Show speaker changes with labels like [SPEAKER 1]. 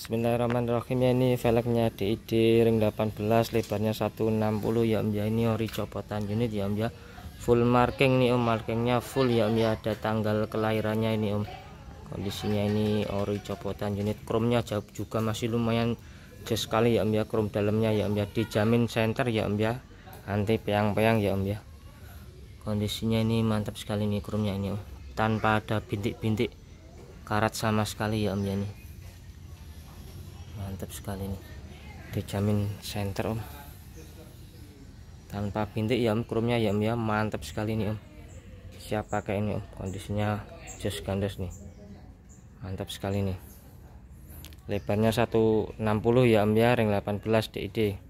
[SPEAKER 1] Bismillahirrahmanirrahim ya ini velgnya DID ring 18 lebarnya 160 ya om ya ini ori copotan unit ya om ya full marking nih om markingnya full ya om ya ada tanggal kelahirannya ini om kondisinya ini ori copotan unit kromnya juga masih lumayan jas sekali ya om ya krom dalamnya ya om ya dijamin center ya om ya anti peyang-peyang ya om ya kondisinya ini mantap sekali nih kromnya ini om tanpa ada bintik-bintik karat sama sekali ya om ya nih mantap sekali nih dijamin center om tanpa bintik ya om krumnya ya om ya mantap sekali nih om siap pakai ini om kondisinya just gandos nih mantap sekali nih lebarnya 160 ya om ya ring 18 DID